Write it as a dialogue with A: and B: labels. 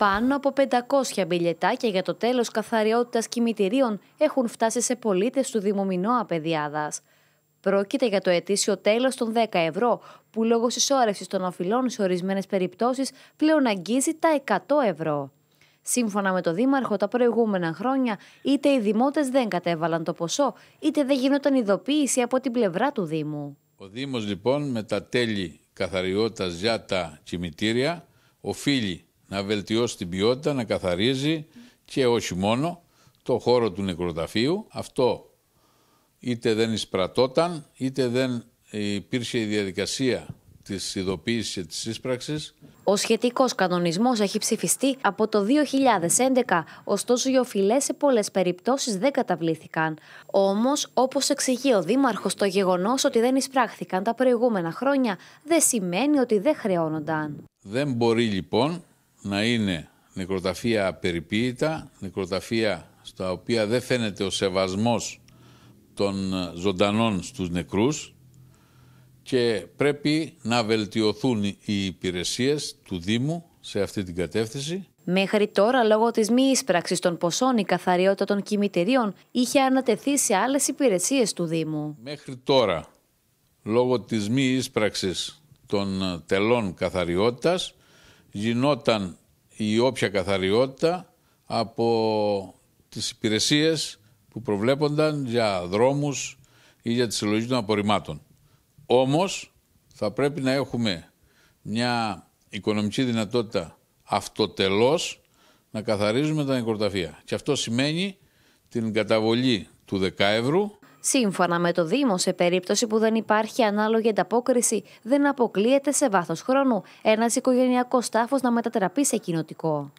A: Πάνω από 500 μπιλιετάκια για το τέλος καθαριότητας κημητηρίων έχουν φτάσει σε πολίτες του Μινώα Παιδιάδας. Πρόκειται για το ετήσιο τέλος των 10 ευρώ, που λόγω συσσόρευσης των οφειλών σε ορισμένες περιπτώσεις πλέον αγγίζει τα 100 ευρώ. Σύμφωνα με το Δήμαρχο, τα προηγούμενα χρόνια είτε οι δημότες δεν κατέβαλαν το ποσό, είτε δεν γινόταν ειδοποίηση από την πλευρά του Δήμου.
B: Ο Δήμος λοιπόν με τα τέλη καθαριότητας για τα κημητήρια οφείλει να βελτιώσει την ποιότητα, να καθαρίζει και όχι μόνο το χώρο του νεκροταφείου. Αυτό είτε δεν εισπρατόταν, είτε δεν υπήρχε η διαδικασία της ειδοποίησης και της ίσπραξης.
A: Ο σχετικός κανονισμός έχει ψηφιστεί από το 2011, ωστόσο οι οφειλές σε πολλές περιπτώσεις δεν καταβλήθηκαν. Όμως, όπως εξηγεί ο Δήμαρχος, το γεγονός ότι δεν εισπράχθηκαν τα προηγούμενα χρόνια δεν σημαίνει ότι δεν χρεώνονταν.
B: Δεν μπορεί λοιπόν να είναι νεκροταφεία απεριποίητα, νεκροταφεία στα οποία δεν φαίνεται ο σεβασμός των ζωντανών στους νεκρούς και πρέπει να βελτιωθούν οι υπηρεσίες του Δήμου σε αυτή την κατεύθυνση.
A: Μέχρι τώρα, λόγω της μη ίσπραξης των ποσών, η καθαριότητα των κημητερίων είχε ανατεθεί σε άλλες υπηρεσίες του Δήμου.
B: Μέχρι τώρα, λόγω της μη ίσπραξης των τελών καθαριότητας, γινόταν η όποια καθαριότητα από τις υπηρεσίες που προβλέπονταν για δρόμους ή για τη συλλογή των απορριμμάτων. Όμως θα πρέπει να έχουμε μια οικονομική δυνατότητα αυτοτελώς να καθαρίζουμε τα νεκροταφεία. Και αυτό σημαίνει την καταβολή του 10
A: Σύμφωνα με το Δήμο, σε περίπτωση που δεν υπάρχει ανάλογη ανταπόκριση, δεν αποκλείεται σε βάθος χρόνου ένας οικογενειακός τάφο να μετατραπεί σε κοινοτικό.